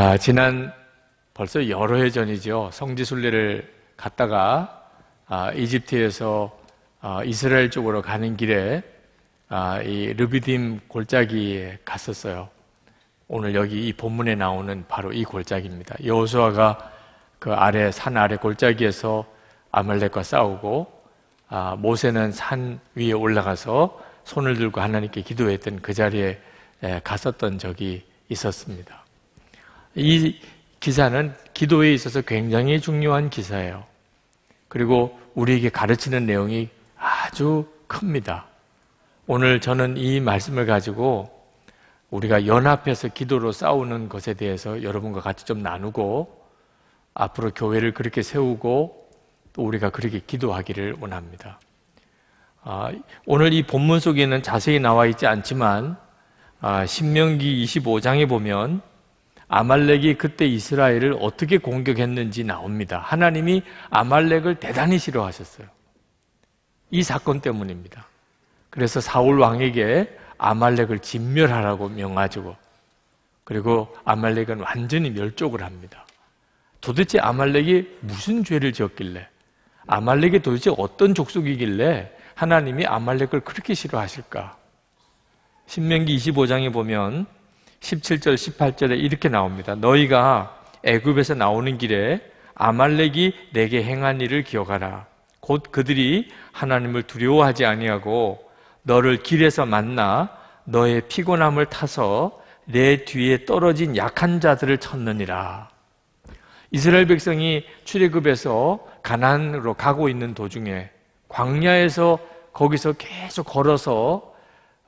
아, 지난 벌써 여러 해 전이죠. 성지순례를 갔다가 아, 이집트에서 아, 이스라엘 쪽으로 가는 길에 아, 이 르비딤 골짜기에 갔었어요. 오늘 여기 이 본문에 나오는 바로 이 골짜기입니다. 여호수아가 그 아래 산 아래 골짜기에서 아말렉과 싸우고 아, 모세는 산 위에 올라가서 손을 들고 하나님께 기도했던 그 자리에 갔었던 적이 있었습니다. 이 기사는 기도에 있어서 굉장히 중요한 기사예요. 그리고 우리에게 가르치는 내용이 아주 큽니다. 오늘 저는 이 말씀을 가지고 우리가 연합해서 기도로 싸우는 것에 대해서 여러분과 같이 좀 나누고 앞으로 교회를 그렇게 세우고 또 우리가 그렇게 기도하기를 원합니다. 아, 오늘 이 본문 속에는 자세히 나와 있지 않지만 아, 신명기 25장에 보면 아말렉이 그때 이스라엘을 어떻게 공격했는지 나옵니다. 하나님이 아말렉을 대단히 싫어하셨어요. 이 사건 때문입니다. 그래서 사울 왕에게 아말렉을 진멸하라고 명하죠. 그리고 아말렉은 완전히 멸족을 합니다. 도대체 아말렉이 무슨 죄를 지었길래 아말렉이 도대체 어떤 족속이길래 하나님이 아말렉을 그렇게 싫어하실까? 신명기 25장에 보면 17절, 18절에 이렇게 나옵니다. 너희가 애굽에서 나오는 길에 아말렉이 내게 행한 일을 기억하라. 곧 그들이 하나님을 두려워하지 아니하고 너를 길에서 만나 너의 피곤함을 타서 내 뒤에 떨어진 약한 자들을 쳤느니라. 이스라엘 백성이 출애굽에서 가난으로 가고 있는 도중에 광야에서 거기서 계속 걸어서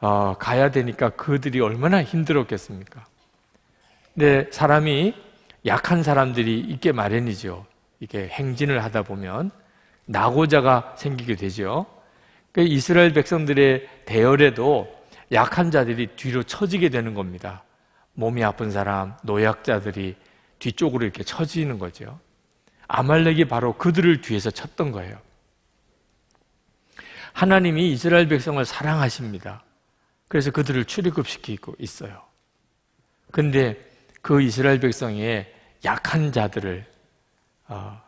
어, 가야 되니까 그들이 얼마나 힘들었겠습니까? 근데 사람이 약한 사람들이 있게 마련이죠. 이게 행진을 하다 보면 낙오자가 생기게 되죠. 그 이스라엘 백성들의 대열에도 약한 자들이 뒤로 처지게 되는 겁니다. 몸이 아픈 사람, 노약자들이 뒤쪽으로 이렇게 처지는 거죠. 아말렉이 바로 그들을 뒤에서 쳤던 거예요. 하나님이 이스라엘 백성을 사랑하십니다. 그래서 그들을 출애굽시키고 있어요. 근데 그 이스라엘 백성의 약한 자들을 어,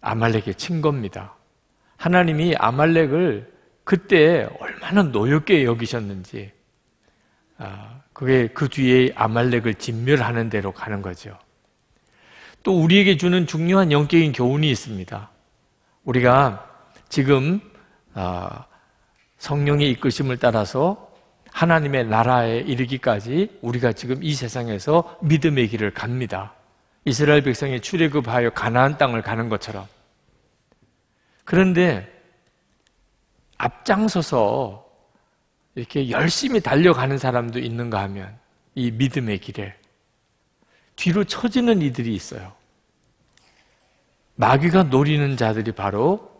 아말렉에 친 겁니다. 하나님이 아말렉을 그때 얼마나 노엽게 여기셨는지 어, 그게 그 뒤에 아말렉을 진멸하는 대로 가는 거죠. 또 우리에게 주는 중요한 영적인 교훈이 있습니다. 우리가 지금 어, 성령의 이끄심을 따라서 하나님의 나라에 이르기까지 우리가 지금 이 세상에서 믿음의 길을 갑니다. 이스라엘 백성의 출애굽하여 가나안 땅을 가는 것처럼. 그런데 앞장서서 이렇게 열심히 달려가는 사람도 있는가 하면 이 믿음의 길에 뒤로 처지는 이들이 있어요. 마귀가 노리는 자들이 바로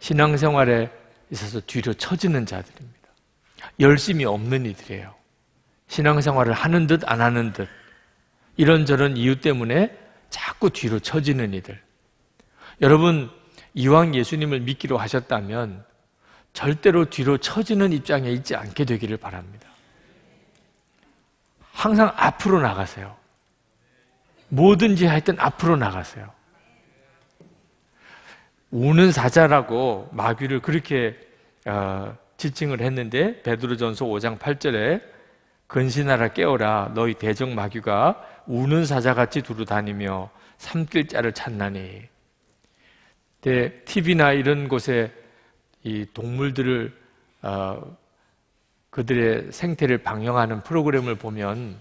신앙생활에 있어서 뒤로 처지는 자들입니다. 열심이 없는 이들이에요. 신앙생활을 하는 듯 안 하는 듯 이런저런 이유 때문에 자꾸 뒤로 처지는 이들. 여러분 이왕 예수님을 믿기로 하셨다면 절대로 뒤로 처지는 입장에 있지 않게 되기를 바랍니다. 항상 앞으로 나가세요. 뭐든지 하여튼 앞으로 나가세요. 우는 사자라고 마귀를 그렇게 어, 지칭을 했는데 베드로전서 5장 8절에 근신하라 깨어라 너희 대적 마귀가 우는 사자같이 두루 다니며 삼킬 자를 찾나니 근데 네, TV나 이런 곳에 이 동물들을 어, 그들의 생태를 방영하는 프로그램을 보면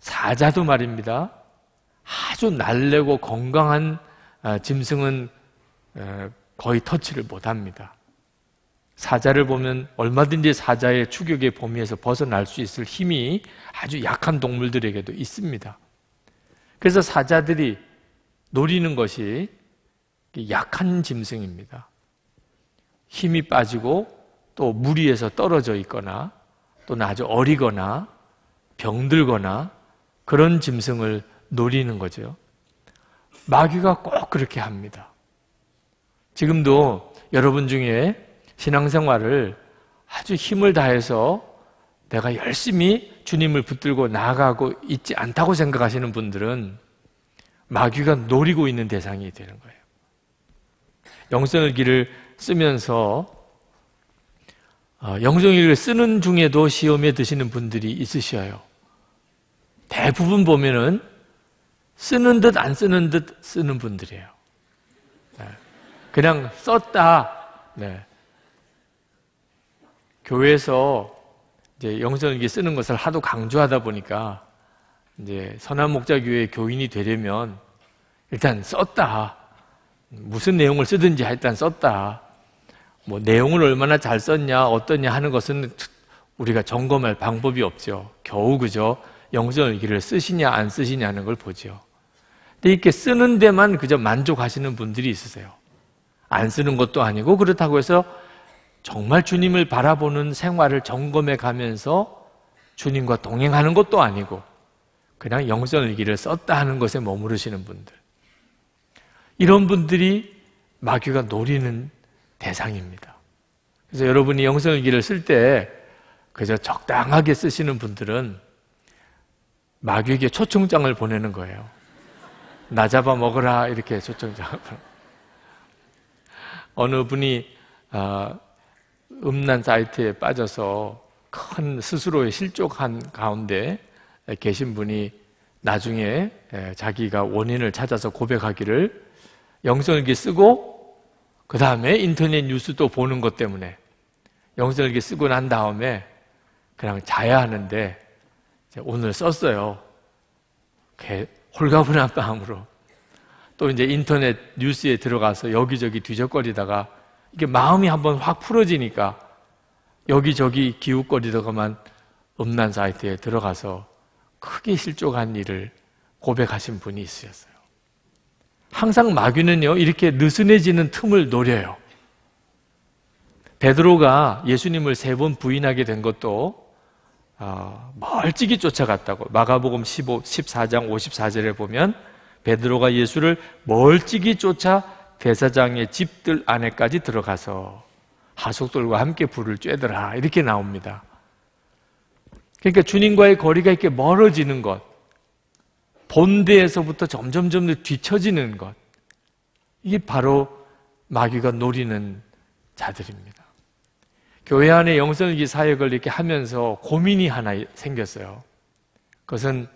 사자도 말입니다. 아주 날래고 건강한 아, 짐승은 거의 터치를 못합니다. 사자를 보면 얼마든지 사자의 추격의 범위에서 벗어날 수 있을 힘이 아주 약한 동물들에게도 있습니다. 그래서 사자들이 노리는 것이 약한 짐승입니다. 힘이 빠지고 또 무리에서 떨어져 있거나 또는 아주 어리거나 병들거나 그런 짐승을 노리는 거죠. 마귀가 꼭 그렇게 합니다. 지금도 여러분 중에 신앙생활을 아주 힘을 다해서 내가 열심히 주님을 붙들고 나아가고 있지 않다고 생각하시는 분들은 마귀가 노리고 있는 대상이 되는 거예요. 영성일기를 쓰면서 어, 영성일기를 쓰는 중에도 시험에 드시는 분들이 있으셔요. 대부분 보면은 쓰는 듯 안 쓰는 듯 쓰는 분들이에요. 그냥 썼다. 네. 교회에서 이제 영성일기 쓰는 것을 하도 강조하다 보니까 이제 선한 목자 교회 교인이 되려면 일단 썼다. 무슨 내용을 쓰든지 일단 썼다. 뭐 내용을 얼마나 잘 썼냐, 어떠냐 하는 것은 우리가 점검할 방법이 없죠. 겨우 그저 영성일기를 쓰시냐 안 쓰시냐 하는 걸 보죠. 근데 이렇게 쓰는 데만 그저 만족하시는 분들이 있으세요. 안 쓰는 것도 아니고 그렇다고 해서 정말 주님을 바라보는 생활을 점검해 가면서 주님과 동행하는 것도 아니고 그냥 영성일기를 썼다 하는 것에 머무르시는 분들 이런 분들이 마귀가 노리는 대상입니다. 그래서 여러분이 영성일기를 쓸 때 그저 적당하게 쓰시는 분들은 마귀에게 초청장을 보내는 거예요. 나 잡아먹어라 이렇게 초청장을 보내요 어느 분이 아, 음란 사이트에 빠져서 큰 스스로의 실족한 가운데 계신 분이 나중에 자기가 원인을 찾아서 고백하기를 영성일기 쓰고 그 다음에 인터넷 뉴스도 보는 것 때문에 영성일기 쓰고 난 다음에 그냥 자야 하는데 오늘 썼어요. 홀가분한 마음으로 또 이제 인터넷 뉴스에 들어가서 여기저기 뒤적거리다가 이게 마음이 한번 확 풀어지니까 여기저기 기웃거리다가만 음란 사이트에 들어가서 크게 실족한 일을 고백하신 분이 있으셨어요. 항상 마귀는요 이렇게 느슨해지는 틈을 노려요. 베드로가 예수님을 세 번 부인하게 된 것도 아, 멀찍이 쫓아갔다고 마가복음 15, 14장 54절에 보면 베드로가 예수를 멀찍이 쫓아 대사장의 집들 안에까지 들어가서 하숙들과 함께 불을 쬐더라 이렇게 나옵니다. 그러니까 주님과의 거리가 이렇게 멀어지는 것, 본대에서부터 점점점 뒤처지는 것, 이게 바로 마귀가 노리는 자들입니다. 교회 안에 영성일기 사역을 이렇게 하면서 고민이 하나 생겼어요. 그것은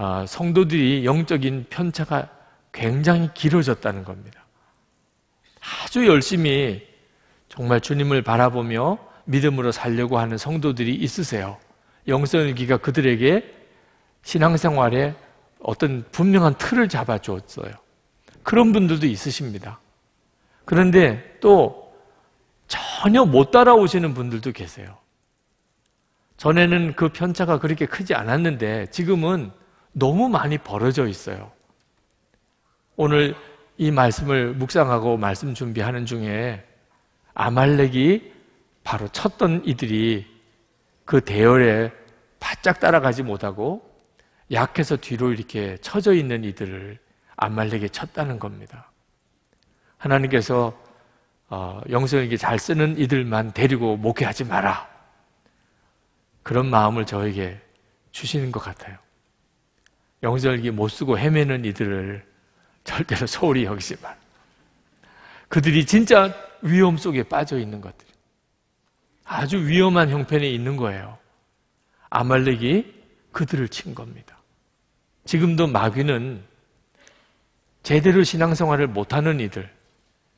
아, 성도들이 영적인 편차가 굉장히 길어졌다는 겁니다. 아주 열심히 정말 주님을 바라보며 믿음으로 살려고 하는 성도들이 있으세요. 영성일기가 그들에게 신앙생활에 어떤 분명한 틀을 잡아주었어요. 그런 분들도 있으십니다. 그런데 또 전혀 못 따라오시는 분들도 계세요. 전에는 그 편차가 그렇게 크지 않았는데 지금은 너무 많이 벌어져 있어요. 오늘 이 말씀을 묵상하고 말씀 준비하는 중에 아말렉이 바로 쳤던 이들이 그 대열에 바짝 따라가지 못하고 약해서 뒤로 이렇게 쳐져 있는 이들을 아말렉이 쳤다는 겁니다. 하나님께서 어, 영성에게 잘 쓰는 이들만 데리고 목회하지 마라. 그런 마음을 저에게 주시는 것 같아요. 영절기 못 쓰고 헤매는 이들을 절대로 소홀히 여기지 말. 그들이 진짜 위험 속에 빠져 있는 것들. 아주 위험한 형편에 있는 거예요. 아말렉이 그들을 친 겁니다. 지금도 마귀는 제대로 신앙생활을 못하는 이들,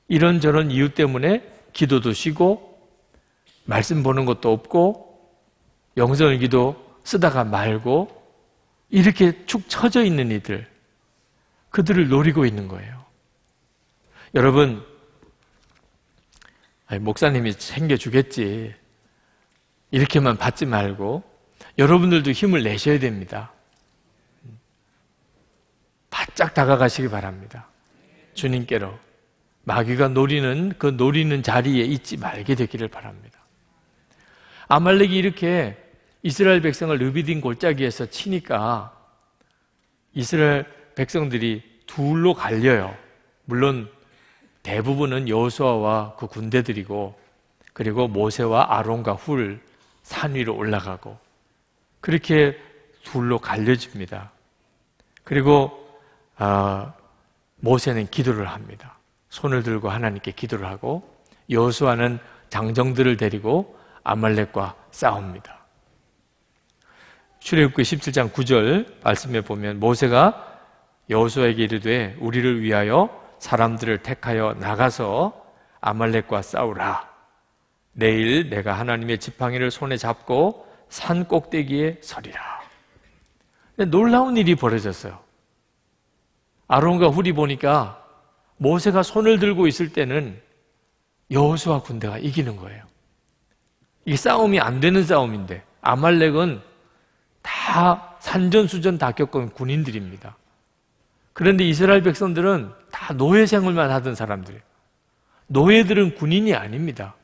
이런저런 이유 때문에 기도도 쉬고, 말씀 보는 것도 없고, 영성일기도 쓰다가 말고, 이렇게 축 처져 있는 이들, 그들을 노리고 있는 거예요. 여러분, 목사님이 챙겨주겠지. 이렇게만 받지 말고, 여러분들도 힘을 내셔야 됩니다. 바짝 다가가시기 바랍니다. 주님께로. 마귀가 노리는, 그 노리는 자리에 있지 말게 되기를 바랍니다. 아말렉이 이렇게 이스라엘 백성을 르비딘 골짜기에서 치니까 이스라엘 백성들이 둘로 갈려요. 물론 대부분은 여호수아와 그 군대들이고 그리고 모세와 아론과 훌 산 위로 올라가고 그렇게 둘로 갈려집니다. 그리고 어, 모세는 기도를 합니다. 손을 들고 하나님께 기도를 하고 여호수아는 장정들을 데리고 아말렉과 싸웁니다. 출애굽기 17장 9절 말씀에 보면 모세가 여호수아에게 이르되 우리를 위하여 사람들을 택하여 나가서 아말렉과 싸우라. 내일 내가 하나님의 지팡이를 손에 잡고 산 꼭대기에 서리라. 놀라운 일이 벌어졌어요. 아론과 훌이 보니까 모세가 손을 들고 있을 때는 여호수아 군대가 이기는 거예요. 이 싸움이 안 되는 싸움인데 아말렉은 다 산전수전 다 겪은 군인들입니다. 그런데 이스라엘 백성들은 다 노예 생활만 하던 사람들이에요. 노예들은 군인이 아닙니다.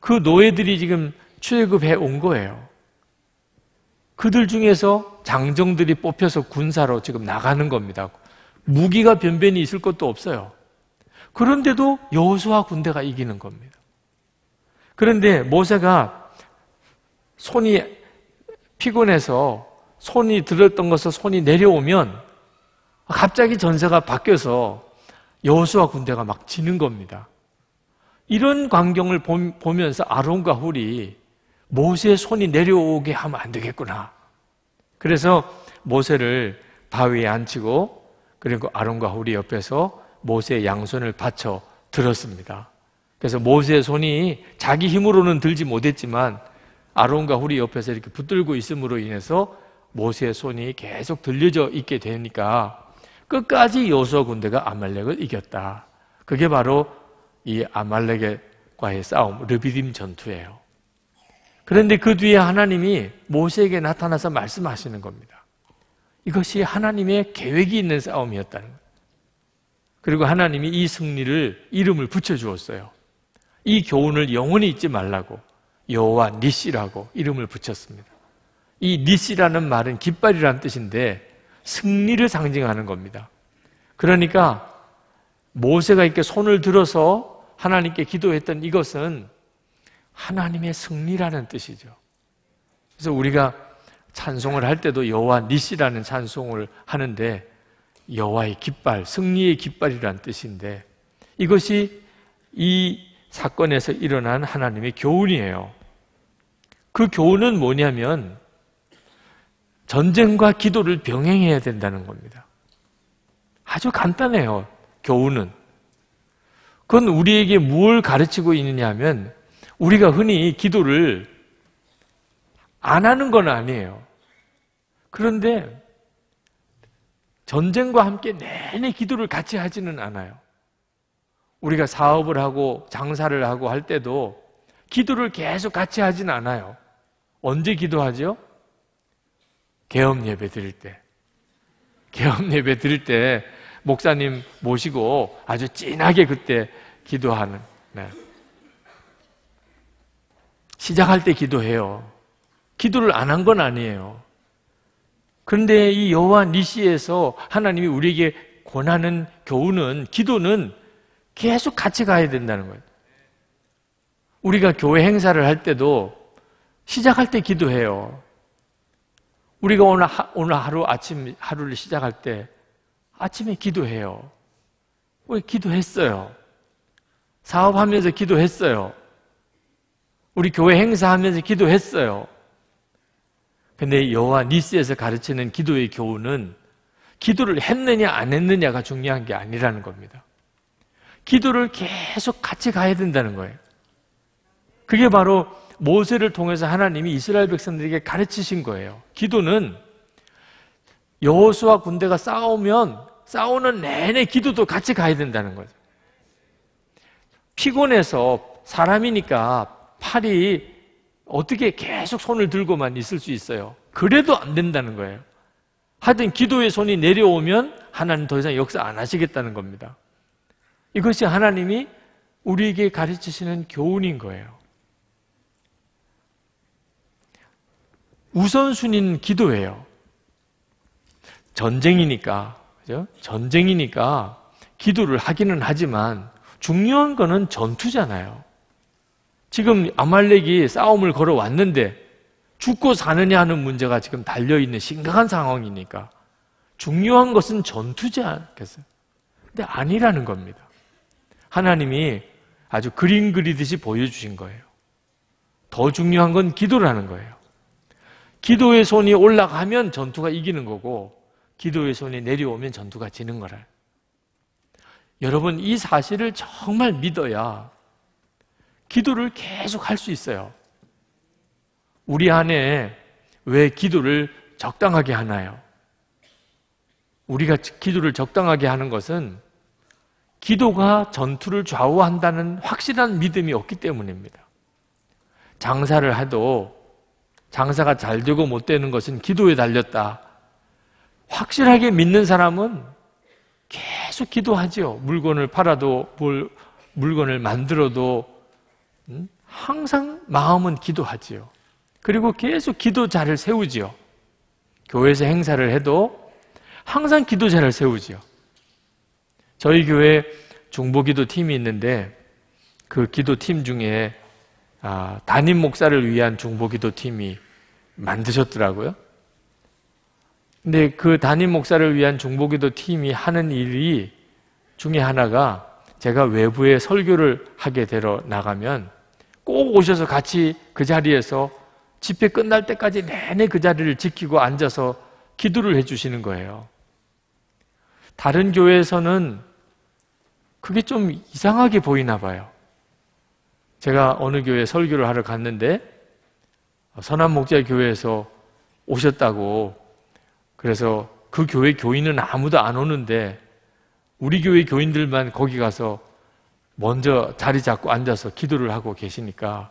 그 노예들이 지금 출애굽해 온 거예요. 그들 중에서 장정들이 뽑혀서 군사로 지금 나가는 겁니다. 무기가 변변히 있을 것도 없어요. 그런데도 여수와 군대가 이기는 겁니다. 그런데 모세가 손이 피곤해서 손이 들었던 것을 손이 내려오면 갑자기 전세가 바뀌어서 여수와 군대가 막 지는 겁니다. 이런 광경을 보면서 아론과 훌이 모세의 손이 내려오게 하면 안 되겠구나. 그래서 모세를 바위에 앉히고 그리고 아론과 훌이 옆에서 모세의 양손을 받쳐 들었습니다. 그래서 모세의 손이 자기 힘으로는 들지 못했지만 아론과 홀이 옆에서 이렇게 붙들고 있음으로 인해서 모세의 손이 계속 들려져 있게 되니까 끝까지 여호수아 군대가 아말렉을 이겼다. 그게 바로 이 아말렉과의 싸움, 르비딤 전투예요. 그런데 그 뒤에 하나님이 모세에게 나타나서 말씀하시는 겁니다. 이것이 하나님의 계획이 있는 싸움이었다는 거예요. 그리고 하나님이 이 승리를 이름을 붙여 주었어요. 이 교훈을 영원히 잊지 말라고. 여호와 니시라고 이름을 붙였습니다. 이 니시라는 말은 깃발이라는 뜻인데 승리를 상징하는 겁니다. 그러니까 모세가 이렇게 손을 들어서 하나님께 기도했던 이것은 하나님의 승리라는 뜻이죠. 그래서 우리가 찬송을 할 때도 여호와 니시라는 찬송을 하는데 여호와의 깃발, 승리의 깃발이라는 뜻인데 이것이 이 사건에서 일어난 하나님의 교훈이에요. 그 교훈은 뭐냐면 전쟁과 기도를 병행해야 된다는 겁니다. 아주 간단해요. 교훈은. 그건 우리에게 뭘 가르치고 있느냐 하면 우리가 흔히 기도를 안 하는 건 아니에요. 그런데 전쟁과 함께 내내 기도를 같이 하지는 않아요. 우리가 사업을 하고 장사를 하고 할 때도 기도를 계속 같이 하진 않아요. 언제 기도하죠? 개업 예배 드릴 때. 개업 예배 드릴 때 목사님 모시고 아주 진하게 그때 기도하는. 네. 시작할 때 기도해요. 기도를 안 한 건 아니에요. 그런데 이 여호와 니시에서 하나님이 우리에게 권하는 교훈은 기도는 계속 같이 가야 된다는 거예요. 우리가 교회 행사를 할 때도 시작할 때 기도해요. 우리가 오늘, 하, 오늘 하루 아침, 하루를 시작할 때 아침에 기도해요. 왜 기도했어요? 사업하면서 기도했어요. 우리 교회 행사하면서 기도했어요. 근데 여호와 니스에서 가르치는 기도의 교훈은 기도를 했느냐 안 했느냐가 중요한 게 아니라는 겁니다. 기도를 계속 같이 가야 된다는 거예요. 그게 바로 모세를 통해서 하나님이 이스라엘 백성들에게 가르치신 거예요. 기도는 여호수와 군대가 싸우면 싸우는 내내 기도도 같이 가야 된다는 거죠. 피곤해서 사람이니까 팔이 어떻게 계속 손을 들고만 있을 수 있어요. 그래도 안 된다는 거예요. 하여튼 기도의 손이 내려오면 하나님 더 이상 역사 안 하시겠다는 겁니다. 이것이 하나님이 우리에게 가르치시는 교훈인 거예요. 우선순위는 기도예요. 전쟁이니까, 그죠? 전쟁이니까 기도를 하기는 하지만 중요한 거는 전투잖아요. 지금 아말렉이 싸움을 걸어왔는데 죽고 사느냐 하는 문제가 지금 달려있는 심각한 상황이니까 중요한 것은 전투지 않겠어요? 근데 아니라는 겁니다. 하나님이 아주 그림 그리듯이 보여주신 거예요. 더 중요한 건 기도라는 거예요. 기도의 손이 올라가면 전투가 이기는 거고, 기도의 손이 내려오면 전투가 지는 거라. 여러분, 이 사실을 정말 믿어야 기도를 계속 할 수 있어요. 우리 안에 왜 기도를 적당하게 하나요? 우리가 기도를 적당하게 하는 것은 기도가 전투를 좌우한다는 확실한 믿음이 없기 때문입니다. 장사를 해도 장사가 잘 되고 못 되는 것은 기도에 달렸다. 확실하게 믿는 사람은 계속 기도하지 물건을 팔아도 물건을 만들어도 음? 항상 마음은 기도하지요. 그리고 계속 기도자를 세우지요. 교회에서 행사를 해도 항상 기도자를 세우지요. 저희 교회 중보기도 팀이 있는데 그 기도팀 중에 아, 담임 목사를 위한 중보기도 팀이 만드셨더라고요. 근데 그 담임 목사를 위한 중보기도 팀이 하는 일이 중에 하나가 제가 외부에 설교를 하게 되러 나가면 꼭 오셔서 같이 그 자리에서 집회 끝날 때까지 내내 그 자리를 지키고 앉아서 기도를 해주시는 거예요. 다른 교회에서는 그게 좀 이상하게 보이나 봐요. 제가 어느 교회 설교를 하러 갔는데 선한 목자 교회에서 오셨다고 그래서 그 교회 교인은 아무도 안 오는데 우리 교회 교인들만 거기 가서 먼저 자리 잡고 앉아서 기도를 하고 계시니까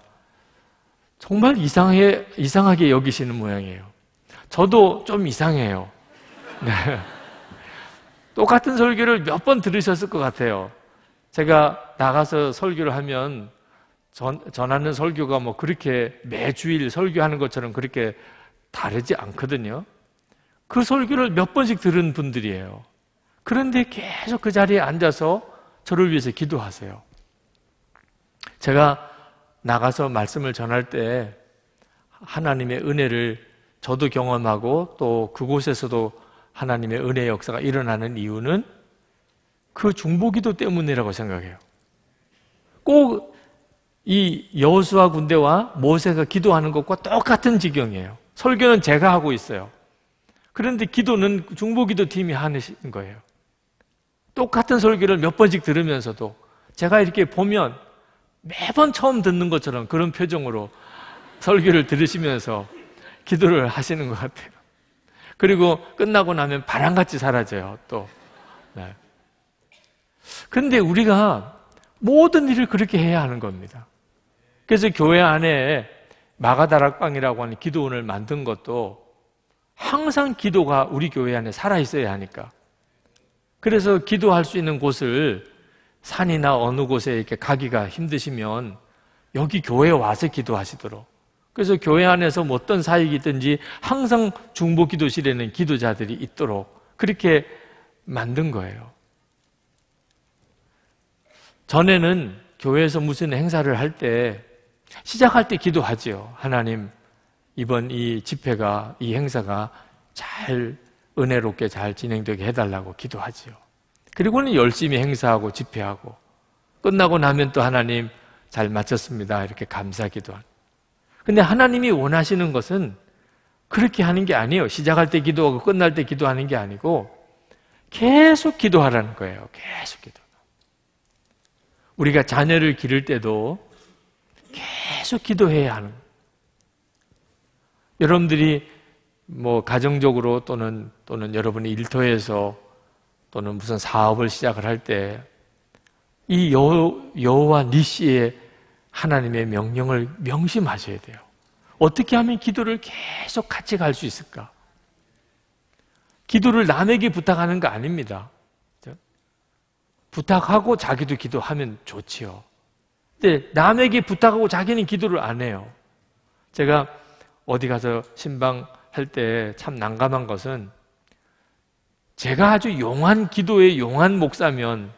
정말 이상해, 이상하게 여기시는 모양이에요. 저도 좀 이상해요. 네. 똑같은 설교를 몇 번 들으셨을 것 같아요. 제가 나가서 설교를 하면 전, 전하는 설교가 뭐 그렇게 매주일 설교하는 것처럼 그렇게 다르지 않거든요. 그 설교를 몇 번씩 들은 분들이에요. 그런데 계속 그 자리에 앉아서 저를 위해서 기도하세요. 제가 나가서 말씀을 전할 때 하나님의 은혜를 저도 경험하고 또 그곳에서도 하나님의 은혜 역사가 일어나는 이유는 그 중보기도 때문이라고 생각해요. 꼭 이 여수와 군대와 모세가 기도하는 것과 똑같은 지경이에요. 설교는 제가 하고 있어요. 그런데 기도는 중보기도 팀이 하는 거예요. 똑같은 설교를 몇 번씩 들으면서도 제가 이렇게 보면 매번 처음 듣는 것처럼 그런 표정으로 설교를 들으시면서 기도를 하시는 것 같아요. 그리고 끝나고 나면 바람같이 사라져요, 또. 네. 근데 우리가 모든 일을 그렇게 해야 하는 겁니다. 그래서 교회 안에 마가다락방이라고 하는 기도원을 만든 것도 항상 기도가 우리 교회 안에 살아있어야 하니까. 그래서 기도할 수 있는 곳을 산이나 어느 곳에 이렇게 가기가 힘드시면 여기 교회에 와서 기도하시도록. 그래서 교회 안에서 뭐 어떤 사역이든지 항상 중보 기도실에는 기도자들이 있도록 그렇게 만든 거예요. 전에는 교회에서 무슨 행사를 할 때 시작할 때 기도하지요. 하나님 이번 이 집회가 이 행사가 잘 은혜롭게 잘 진행되게 해달라고 기도하지요. 그리고는 열심히 행사하고 집회하고 끝나고 나면 또 하나님 잘 마쳤습니다. 이렇게 감사 기도하는. 근데 하나님이 원하시는 것은 그렇게 하는 게 아니에요. 시작할 때 기도하고 끝날 때 기도하는 게 아니고 계속 기도하라는 거예요. 계속 기도. 우리가 자녀를 기를 때도 계속 기도해야 하는 여러분들이 뭐 가정적으로 또는 또는 여러분이 일터에서 또는 무슨 사업을 시작을 할 때 이 여호와 니시의 하나님의 명령을 명심하셔야 돼요. 어떻게 하면 기도를 계속 같이 갈 수 있을까? 기도를 남에게 부탁하는 거 아닙니다. 부탁하고 자기도 기도하면 좋지요. 근데 남에게 부탁하고 자기는 기도를 안 해요. 제가 어디 가서 신방할 때 참 난감한 것은 제가 아주 용한 기도의 용한 목사면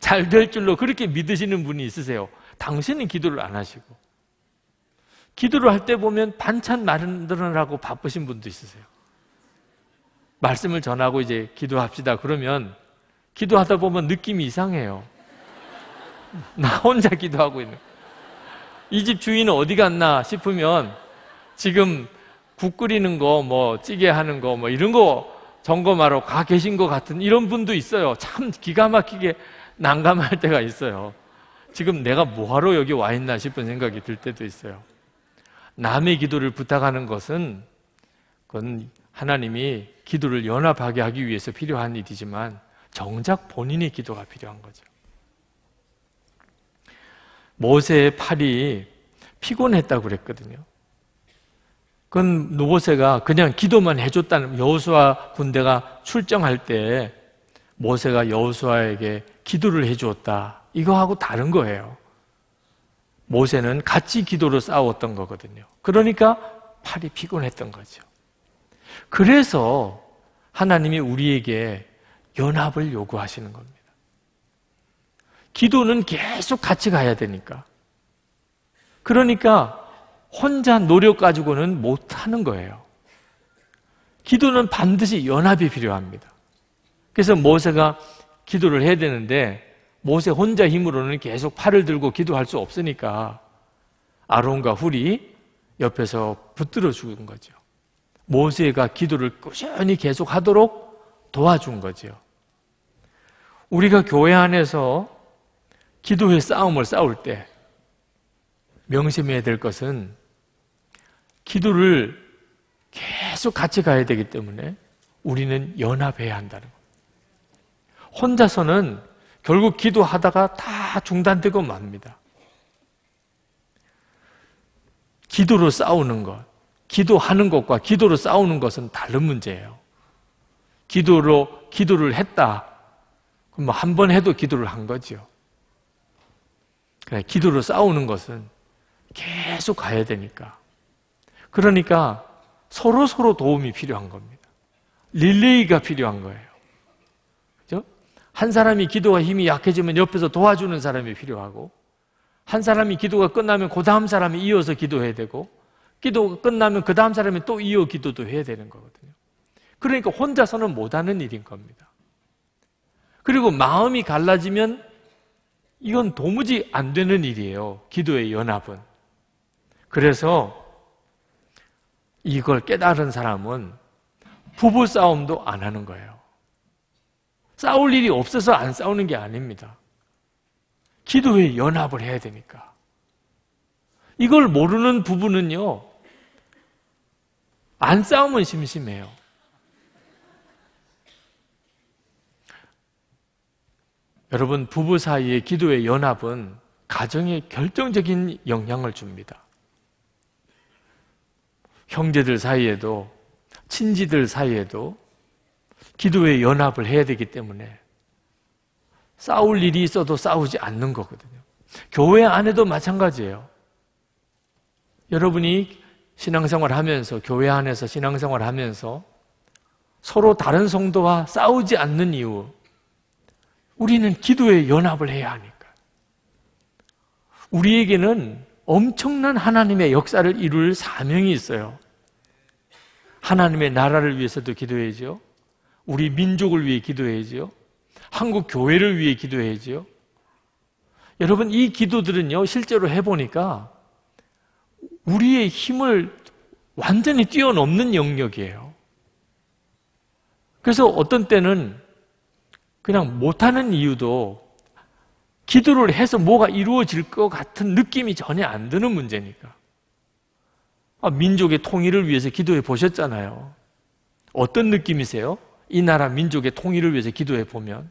잘 될 줄로 그렇게 믿으시는 분이 있으세요. 당신은 기도를 안 하시고. 기도를 할 때 보면 반찬 마련하고 바쁘신 분도 있으세요. 말씀을 전하고 이제 기도합시다. 그러면 기도하다 보면 느낌이 이상해요. 나 혼자 기도하고 있는. 이 집 주인은 어디 갔나 싶으면 지금 국 끓이는 거, 뭐 찌개 하는 거, 뭐 이런 거 점검하러 가 계신 것 같은 이런 분도 있어요. 참 기가 막히게 난감할 때가 있어요. 지금 내가 뭐하러 여기 와 있나 싶은 생각이 들 때도 있어요. 남의 기도를 부탁하는 것은 그건 하나님이 기도를 연합하게 하기 위해서 필요한 일이지만 정작 본인이 기도가 필요한 거죠. 모세의 팔이 피곤했다고 그랬거든요. 그건 노보세가 그냥 기도만 해줬다는 여호수아 군대가 출정할 때 모세가 여호수아에게 기도를 해주었다. 이거하고 다른 거예요. 모세는 같이 기도로 싸웠던 거거든요. 그러니까 팔이 피곤했던 거죠. 그래서 하나님이 우리에게 연합을 요구하시는 겁니다. 기도는 계속 같이 가야 되니까. 그러니까 혼자 노력 가지고는 못하는 거예요. 기도는 반드시 연합이 필요합니다. 그래서 모세가 기도를 해야 되는데 모세 혼자 힘으로는 계속 팔을 들고 기도할 수 없으니까 아론과 훌이 옆에서 붙들어 주 거죠. 모세가 기도를 꾸준히 계속 하도록 도와준 거죠. 우리가 교회 안에서 기도의 싸움을 싸울 때 명심해야 될 것은 기도를 계속 같이 가야 되기 때문에 우리는 연합해야 한다는 겁니다. 혼자서는 결국 기도하다가 다 중단되고 맙니다. 기도로 싸우는 것, 기도하는 것과 기도로 싸우는 것은 다른 문제예요. 기도로 기도를 했다. 뭐한번 해도 기도를 한 거죠. 기도로 싸우는 것은 계속 가야 되니까. 그러니까 서로 서로 도움이 필요한 겁니다. 릴레이가 필요한 거예요. 그죠? 한 사람이 기도가 힘이 약해지면 옆에서 도와주는 사람이 필요하고, 한 사람이 기도가 끝나면 그 다음 사람이 이어서 기도해야 되고, 기도가 끝나면 그 다음 사람이 또 이어 기도도 해야 되는 거거든요. 그러니까 혼자서는 못하는 일인 겁니다. 그리고 마음이 갈라지면 이건 도무지 안 되는 일이에요. 기도의 연합은. 그래서 이걸 깨달은 사람은 부부 싸움도 안 하는 거예요. 싸울 일이 없어서 안 싸우는 게 아닙니다. 기도의 연합을 해야 되니까. 이걸 모르는 부부는요, 안 싸우면 심심해요. 여러분, 부부 사이의 기도의 연합은 가정에 결정적인 영향을 줍니다. 형제들 사이에도, 친지들 사이에도 기도의 연합을 해야 되기 때문에 싸울 일이 있어도 싸우지 않는 거거든요. 교회 안에도 마찬가지예요. 여러분이 신앙생활 하면서, 교회 안에서 신앙생활 하면서 서로 다른 성도와 싸우지 않는 이유, 우리는 기도에 연합을 해야 하니까. 우리에게는 엄청난 하나님의 역사를 이룰 사명이 있어요. 하나님의 나라를 위해서도 기도해야죠. 우리 민족을 위해 기도해야죠. 한국 교회를 위해 기도해야죠. 여러분, 이 기도들은요, 실제로 해보니까 우리의 힘을 완전히 뛰어넘는 영역이에요. 그래서 어떤 때는 그냥 못하는 이유도 기도를 해서 뭐가 이루어질 것 같은 느낌이 전혀 안 드는 문제니까. 아, 민족의 통일을 위해서 기도해 보셨잖아요. 어떤 느낌이세요? 이 나라 민족의 통일을 위해서 기도해 보면.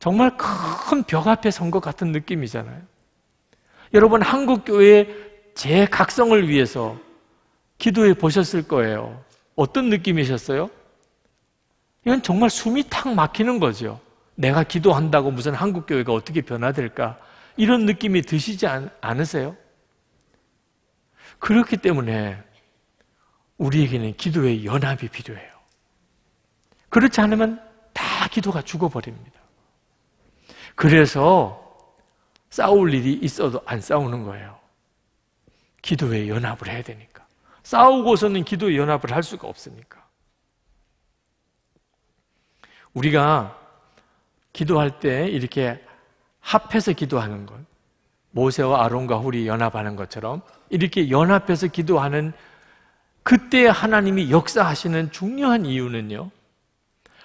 정말 큰 벽 앞에 선 것 같은 느낌이잖아요. 여러분, 한국교회 제 각성을 위해서 기도해 보셨을 거예요. 어떤 느낌이셨어요? 이건 정말 숨이 탁 막히는 거죠. 내가 기도한다고 무슨 한국교회가 어떻게 변화될까? 이런 느낌이 드시지 않, 으세요 그렇기 때문에 우리에게는 기도의 연합이 필요해요. 그렇지 않으면 다 기도가 죽어버립니다. 그래서 싸울 일이 있어도 안 싸우는 거예요. 기도의 연합을 해야 되니까. 싸우고서는 기도의 연합을 할 수가 없으니까. 우리가 기도할 때 이렇게 합해서 기도하는 것, 모세와 아론과 홀이 연합하는 것처럼 이렇게 연합해서 기도하는 그때 하나님이 역사하시는 중요한 이유는요.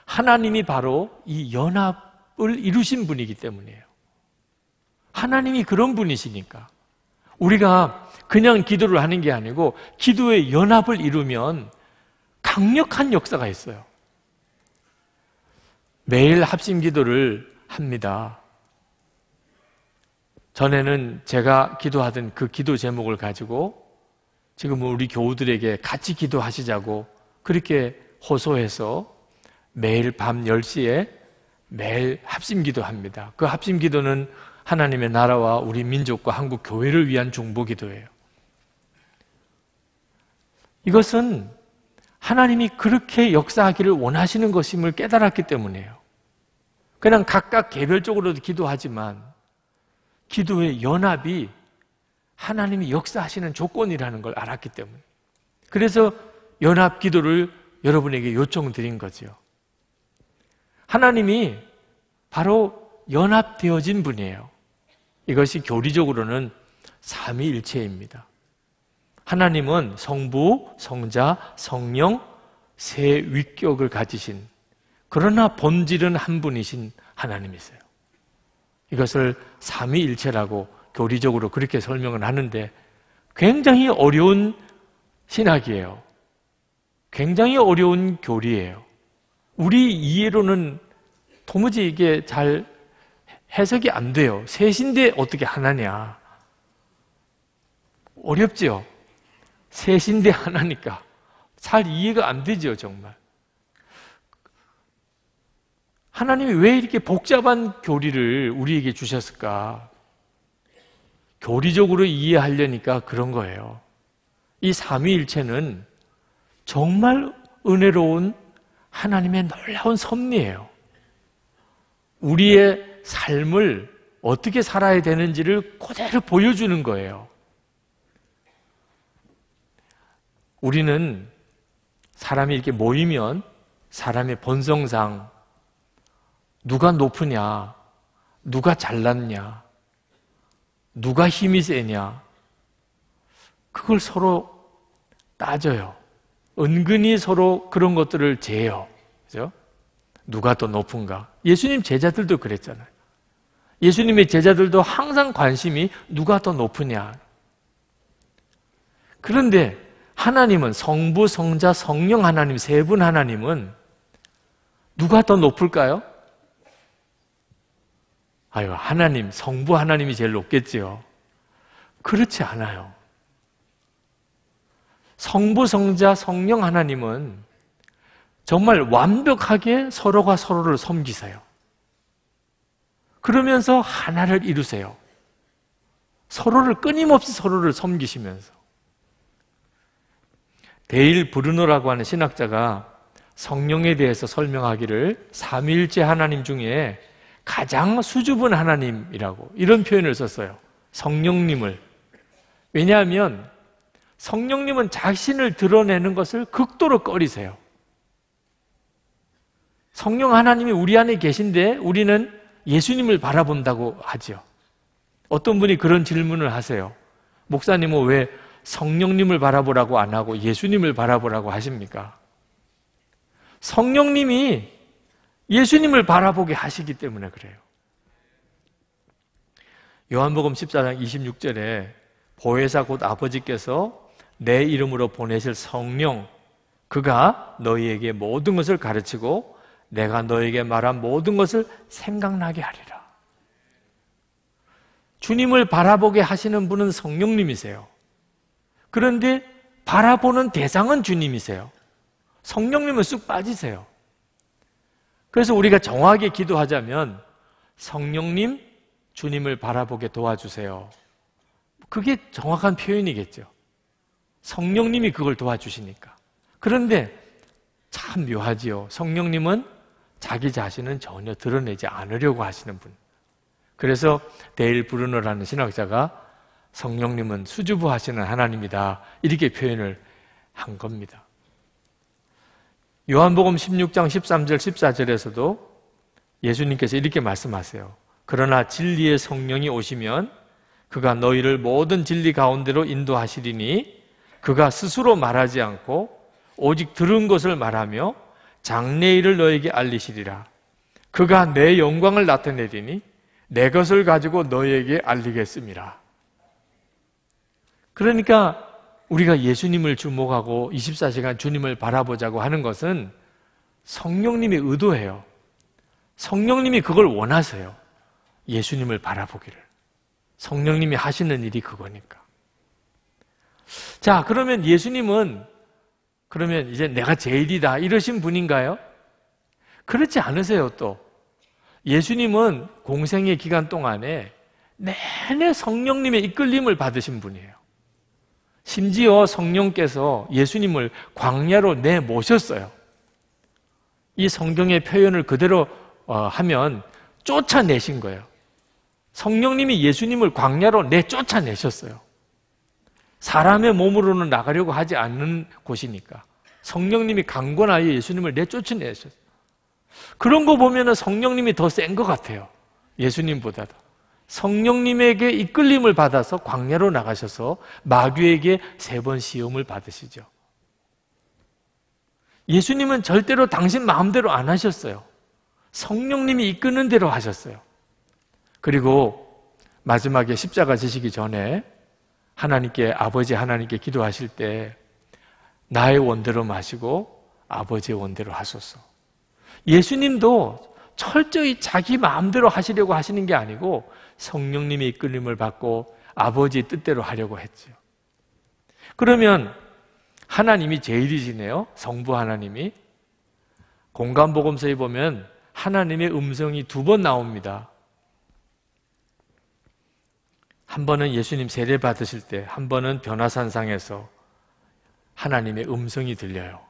하나님이 바로 이 연합을 이루신 분이기 때문이에요. 하나님이 그런 분이시니까 우리가 그냥 기도를 하는 게 아니고 기도의 연합을 이루면 강력한 역사가 있어요. 매일 합심 기도를 합니다. 전에는 제가 기도하던 그 기도 제목을 가지고 지금은 우리 교우들에게 같이 기도하시자고 그렇게 호소해서 매일 밤 10시에 매일 합심 기도합니다. 그 합심 기도는 하나님의 나라와 우리 민족과 한국 교회를 위한 중보 기도예요. 이것은 하나님이 그렇게 역사하기를 원하시는 것임을 깨달았기 때문이에요. 그냥 각각 개별적으로도 기도하지만 기도의 연합이 하나님이 역사하시는 조건이라는 걸 알았기 때문에 그래서 연합 기도를 여러분에게 요청드린 거지요. 하나님이 바로 연합되어진 분이에요. 이것이 교리적으로는 삼위일체입니다. 하나님은 성부, 성자, 성령, 세 위격을 가지신 그러나 본질은 한 분이신 하나님이세요. 이것을 삼위일체라고 교리적으로 그렇게 설명을 하는데 굉장히 어려운 신학이에요. 굉장히 어려운 교리예요. 우리 이해로는 도무지 이게 잘 해석이 안 돼요. 셋인데 어떻게 하나냐. 어렵지 셋인데 하나니까. 잘 이해가 안 되죠, 정말. 하나님이 왜 이렇게 복잡한 교리를 우리에게 주셨을까? 교리적으로 이해하려니까 그런 거예요. 이 삼위일체는 정말 은혜로운 하나님의 놀라운 섭리예요. 우리의 삶을 어떻게 살아야 되는지를 그대로 보여주는 거예요. 우리는 사람이 이렇게 모이면 사람의 본성상 누가 높으냐? 누가 잘났냐? 누가 힘이 세냐? 그걸 서로 따져요. 은근히 서로 그런 것들을 재요. 그죠? 누가 더 높은가? 예수님 제자들도 그랬잖아요. 예수님의 제자들도 항상 관심이 누가 더 높으냐. 그런데 하나님은 성부, 성자, 성령 하나님 세 분 하나님은 누가 더 높을까요? 아유, 하나님, 성부 하나님이 제일 높겠지요. 그렇지 않아요. 성부, 성자, 성령 하나님은 정말 완벽하게 서로가 서로를 섬기세요. 그러면서 하나를 이루세요. 서로를 끊임없이 서로를 섬기시면서. 데일 브루노라고 하는 신학자가 성령에 대해서 설명하기를 3일째 하나님 중에 가장 수줍은 하나님이라고 이런 표현을 썼어요. 성령님을. 왜냐하면 성령님은 자신을 드러내는 것을 극도로 꺼리세요. 성령 하나님이 우리 안에 계신데 우리는 예수님을 바라본다고 하죠. 어떤 분이 그런 질문을 하세요. 목사님은 뭐 왜 성령님을 바라보라고 안 하고 예수님을 바라보라고 하십니까? 성령님이 예수님을 바라보게 하시기 때문에 그래요. 요한복음 14장 26절에 보혜사 곧 아버지께서 내 이름으로 보내실 성령 그가 너희에게 모든 것을 가르치고 내가 너에게 말한 모든 것을 생각나게 하리라. 주님을 바라보게 하시는 분은 성령님이세요. 그런데 바라보는 대상은 주님이세요. 성령님은 쑥 빠지세요. 그래서 우리가 정확하게 기도하자면 성령님 주님을 바라보게 도와주세요. 그게 정확한 표현이겠죠. 성령님이 그걸 도와주시니까. 그런데 참 묘하지요. 성령님은 자기 자신은 전혀 드러내지 않으려고 하시는 분. 그래서 데일 브루너라는 신학자가 성령님은 수줍어 하시는 하나님이다. 이렇게 표현을 한 겁니다. 요한복음 16장 13절 14절에서도 예수님께서 이렇게 말씀하세요. 그러나 진리의 성령이 오시면 그가 너희를 모든 진리 가운데로 인도하시리니 그가 스스로 말하지 않고 오직 들은 것을 말하며 장래일을 너에게 알리시리라. 그가 내 영광을 나타내리니 내 것을 가지고 너에게 알리겠습니다. 그러니까 우리가 예수님을 주목하고 24시간 주님을 바라보자고 하는 것은 성령님이 의도해요. 성령님이 그걸 원하세요. 예수님을 바라보기를. 성령님이 하시는 일이 그거니까. 자, 그러면 예수님은 그러면 이제 내가 제일이다 이러신 분인가요? 그렇지 않으세요 또. 예수님은 공생의 기간 동안에 내내 성령님의 이끌림을 받으신 분이에요. 심지어 성령께서 예수님을 광야로 내모셨어요. 이 성경의 표현을 그대로 어, 하면 쫓아내신 거예요. 성령님이 예수님을 광야로 내쫓아내셨어요. 사람의 몸으로는 나가려고 하지 않는 곳이니까. 성령님이 강권하여 예수님을 내쫓아내셨어요. 그런 거 보면 성령님이 더 센 것 같아요. 예수님보다도. 성령님에게 이끌림을 받아서 광야로 나가셔서 마귀에게 세 번 시험을 받으시죠. 예수님은 절대로 당신 마음대로 안 하셨어요. 성령님이 이끄는 대로 하셨어요. 그리고 마지막에 십자가 지시기 전에 하나님께 아버지 하나님께 기도하실 때 나의 원대로 마시고 아버지의 원대로 하소서. 예수님도 철저히 자기 마음대로 하시려고 하시는 게 아니고 성령님의 이끌림을 받고 아버지 뜻대로 하려고 했죠. 그러면 하나님이 제일이시네요. 성부 하나님이. 공간복음서에 보면 하나님의 음성이 두 번 나옵니다. 한 번은 예수님 세례 받으실 때, 한 번은 변화산상에서 하나님의 음성이 들려요.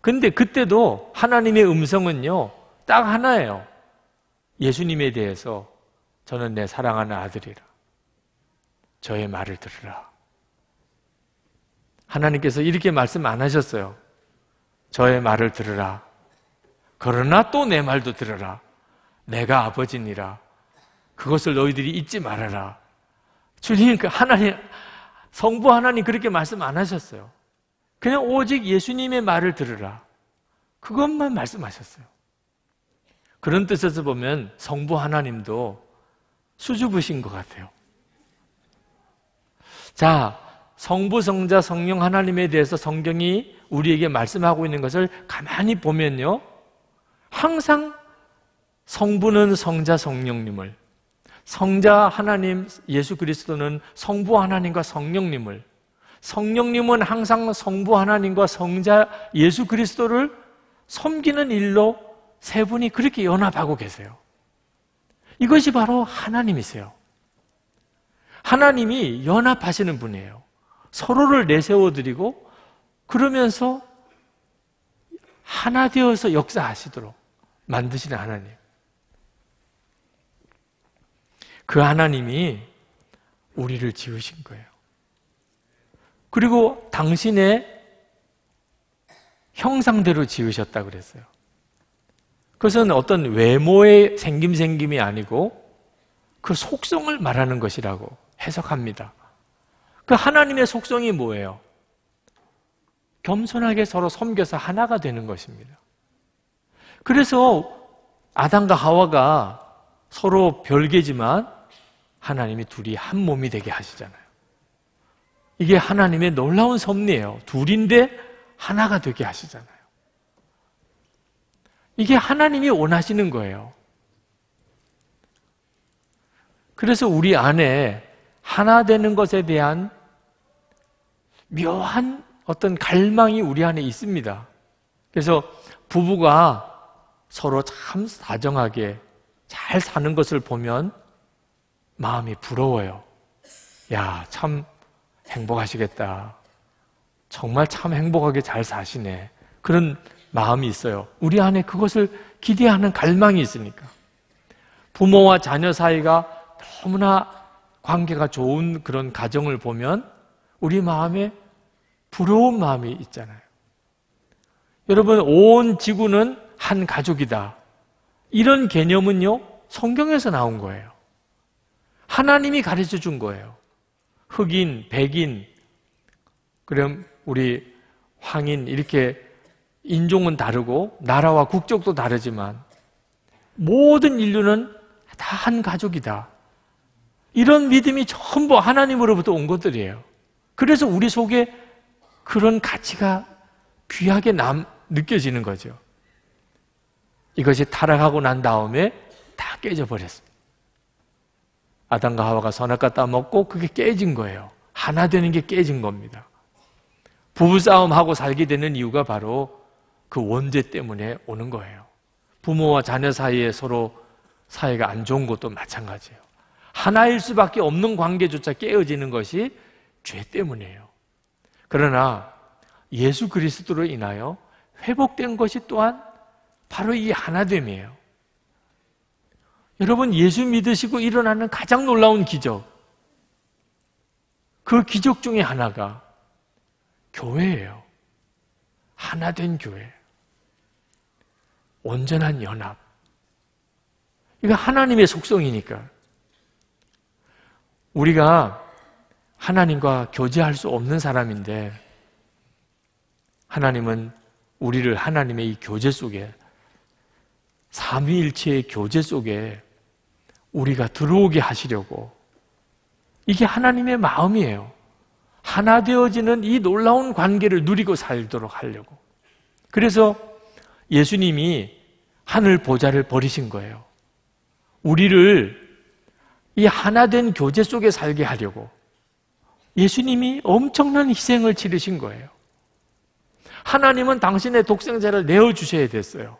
근데 그때도 하나님의 음성은요, 딱 하나예요. 예수님에 대해서 저는 내 사랑하는 아들이라. 저의 말을 들으라. 하나님께서 이렇게 말씀 안 하셨어요. 저의 말을 들으라. 그러나 또 내 말도 들으라. 내가 아버지니라. 그것을 너희들이 잊지 말아라. 주님, 그 하나님, 성부 하나님 그렇게 말씀 안 하셨어요. 그냥 오직 예수님의 말을 들으라. 그것만 말씀하셨어요. 그런 뜻에서 보면 성부 하나님도 수줍으신 것 같아요. 자, 성부, 성자, 성령 하나님에 대해서 성경이 우리에게 말씀하고 있는 것을 가만히 보면요. 항상 성부는 성자, 성령님을, 성자 하나님, 예수 그리스도는 성부 하나님과 성령님을, 성령님은 항상 성부 하나님과 성자 예수 그리스도를 섬기는 일로 세 분이 그렇게 연합하고 계세요. 이것이 바로 하나님이세요. 하나님이 연합하시는 분이에요. 서로를 내세워드리고 그러면서 하나 되어서 역사하시도록 만드시는 하나님. 그 하나님이 우리를 지으신 거예요. 그리고 당신의 형상대로 지으셨다 그랬어요. 그것은 어떤 외모의 생김생김이 아니고 그 속성을 말하는 것이라고 해석합니다. 그 하나님의 속성이 뭐예요? 겸손하게 서로 섬겨서 하나가 되는 것입니다. 그래서 아담과 하와가 서로 별개지만 하나님이 둘이 한 몸이 되게 하시잖아요. 이게 하나님의 놀라운 섭리예요. 둘인데 하나가 되게 하시잖아요. 이게 하나님이 원하시는 거예요. 그래서 우리 안에 하나 되는 것에 대한 묘한 어떤 갈망이 우리 안에 있습니다. 그래서 부부가 서로 참사정하게잘 사는 것을 보면 마음이 부러워요. 야, 참 행복하시겠다. 정말 참 행복하게 잘 사시네. 그런 마음이 있어요. 우리 안에 그것을 기대하는 갈망이 있으니까. 부모와 자녀 사이가 너무나 관계가 좋은 그런 가정을 보면 우리 마음에 부러운 마음이 있잖아요. 여러분, 온 지구는 한 가족이다. 이런 개념은요, 성경에서 나온 거예요. 하나님이 가르쳐 준 거예요. 흑인, 백인, 그럼 우리 황인, 이렇게 인종은 다르고 나라와 국적도 다르지만 모든 인류는 다 한 가족이다. 이런 믿음이 전부 하나님으로부터 온 것들이에요. 그래서 우리 속에 그런 가치가 귀하게 남, 느껴지는 거죠. 이것이 타락하고 난 다음에 다 깨져버렸습니다. 아담과 하와가 선악과 따먹고 그게 깨진 거예요. 하나 되는 게 깨진 겁니다. 부부싸움하고 살게 되는 이유가 바로 그 원죄 때문에 오는 거예요. 부모와 자녀 사이에 서로 사이가 안 좋은 것도 마찬가지예요. 하나일 수밖에 없는 관계조차 깨어지는 것이 죄 때문이에요. 그러나 예수 그리스도로 인하여 회복된 것이 또한 바로 이 하나됨이에요. 여러분, 예수 믿으시고 일어나는 가장 놀라운 기적. 그 기적 중에 하나가 교회예요. 하나된 교회. 온전한 연합. 이거 하나님의 속성이니까. 우리가 하나님과 교제할 수 없는 사람인데 하나님은 우리를 하나님의 이 교제 속에 삼위일체의 교제 속에 우리가 들어오게 하시려고 이게 하나님의 마음이에요. 하나 되어지는 이 놀라운 관계를 누리고 살도록 하려고. 그래서 예수님이 하늘 보좌를 버리신 거예요. 우리를 이 하나된 교제 속에 살게 하려고 예수님이 엄청난 희생을 치르신 거예요. 하나님은 당신의 독생자를 내어주셔야 됐어요.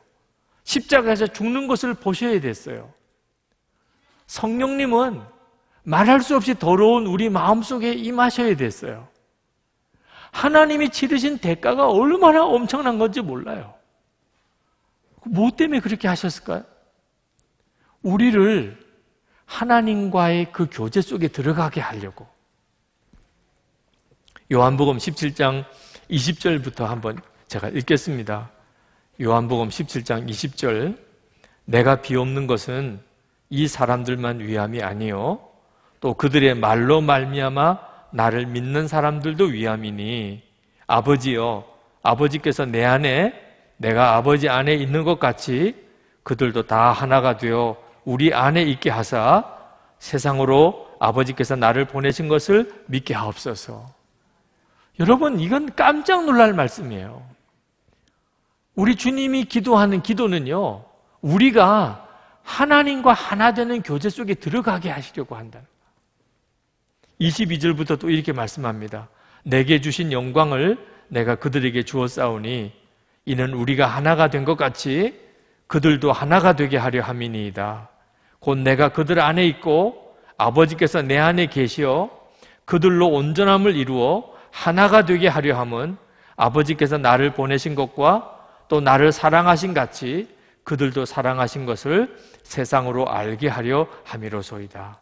십자가에서 죽는 것을 보셔야 됐어요. 성령님은 말할 수 없이 더러운 우리 마음속에 임하셔야 됐어요. 하나님이 치르신 대가가 얼마나 엄청난 건지 몰라요. 뭐 때문에 그렇게 하셨을까요? 우리를 하나님과의 그 교제 속에 들어가게 하려고. 요한복음 17장 20절부터 한번 제가 읽겠습니다. 요한복음 17장 20절. 내가 비옵는 것은 이 사람들만 위함이 아니요 또 그들의 말로 말미암아 나를 믿는 사람들도 위함이니 아버지여 아버지께서 내 안에 내가 아버지 안에 있는 것 같이 그들도 다 하나가 되어 우리 안에 있게 하사 세상으로 아버지께서 나를 보내신 것을 믿게 하옵소서. 여러분, 이건 깜짝 놀랄 말씀이에요. 우리 주님이 기도하는 기도는요, 우리가 하나님과 하나 되는 교제 속에 들어가게 하시려고 한다. 22절부터 또 이렇게 말씀합니다. 내게 주신 영광을 내가 그들에게 주었사오니 이는 우리가 하나가 된 것 같이 그들도 하나가 되게 하려 함이니이다. 곧 내가 그들 안에 있고 아버지께서 내 안에 계시어 그들로 온전함을 이루어 하나가 되게 하려 함은 아버지께서 나를 보내신 것과 또 나를 사랑하신 같이 그들도 사랑하신 것을 세상으로 알게 하려 함이로소이다.